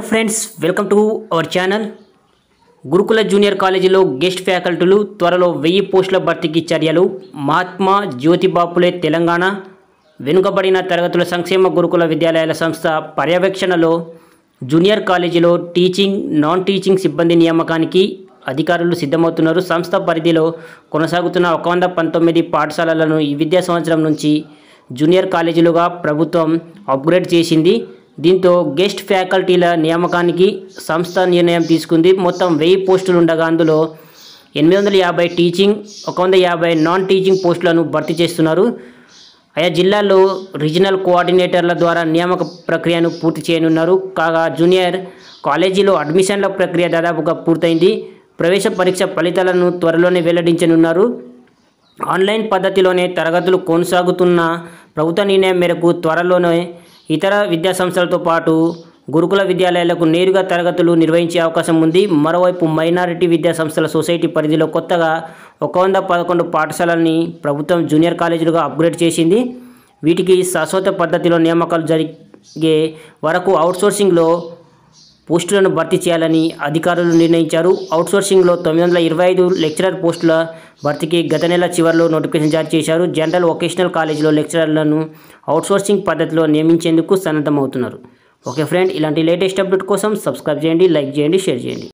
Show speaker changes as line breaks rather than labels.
hello friends welcome to our channel Gurukula junior కాలేజీలో guest ఫ్యాకల్టీలు త్వరలో వెయ్యి పోస్టుల భర్తీకి చర్యలు మహాత్మా జ్యోతిబాపులే తెలంగాణ వెనుకబడిన తరగతుల సంక్షేమ గురుకుల విద్యాలయాల సంస్థ పర్యవేక్షణలో జూనియర్ కాలేజీలో టీచింగ్ నాన్ టీచింగ్ సిబ్బంది నియామకానికి అధికారులు సిద్ధమవుతున్నారు సంస్థ పరిధిలో కొనసాగుతున్న ఒక వంద పంతొమ్మిది పాఠశాలలను ఈ విద్యా సంవత్సరం నుంచి జూనియర్ కాలేజీలుగా ప్రభుత్వం అప్గ్రేడ్ చేసింది దీంతో గెస్ట్ ఫ్యాకల్టీల నియామకానికి సంస్థ నిర్ణయం తీసుకుంది మొత్తం వెయ్యి పోస్టులు ఉండగా అందులో ఎనిమిది వందల యాభై టీచింగ్ ఒక వంద యాభై నాన్ టీచింగ్ పోస్టులను భర్తీ చేస్తున్నారు ఆయా జిల్లాల్లో రీజనల్ కోఆర్డినేటర్ల ద్వారా నియామక ప్రక్రియను పూర్తి చేయనున్నారు కాగా జూనియర్ కాలేజీలో అడ్మిషన్ల ప్రక్రియ దాదాపుగా పూర్తయింది ప్రవేశ పరీక్ష ఫలితాలను త్వరలోనే వెల్లడించనున్నారు ఆన్లైన్ పద్ధతిలోనే తరగతులు కొనసాగుతున్న ప్రభుత్వ నిర్ణయం మేరకు త్వరలోనే ఇతర విద్యాసంస్థలతో పాటు గురుకుల విద్యాలయాలకు నేరుగా తరగతులు నిర్వహించే అవకాశం ఉంది మరోవైపు మైనారిటీ విద్యా సంస్థల సొసైటీ పరిధిలో కొత్తగా ఒక వంద పదకొండు పాఠశాలల్ని ప్రభుత్వం జూనియర్ కాలేజీలుగా అప్గ్రేడ్ చేసింది వీటికి శాశ్వత పద్ధతిలో నియామకాలు జరిగే వరకు అవుట్సోర్సింగ్లో పోస్టులను భర్తీ చేయాలని అధికారులు నిర్ణయించారు అవుట్సోర్సింగ్లో తొమ్మిది వందల ఇరవై ఐదు లెక్చరర్ పోస్టుల భర్తీకి గత నెల చివరిలో నోటిఫికేషన్ జారీ చేశారు జనరల్ వొకేషనల్ కాలేజీలో లెక్చరర్లను అవుట్సోర్సింగ్ పద్ధతిలో నియమించేందుకు సన్నద్ధమవుతున్నారు ఓకే ఫ్రెండ్ ఇలాంటి లేటెస్ట్ అప్డేట్ కోసం సబ్స్క్రైబ్ చేయండి లైక్ చేయండి షేర్ చేయండి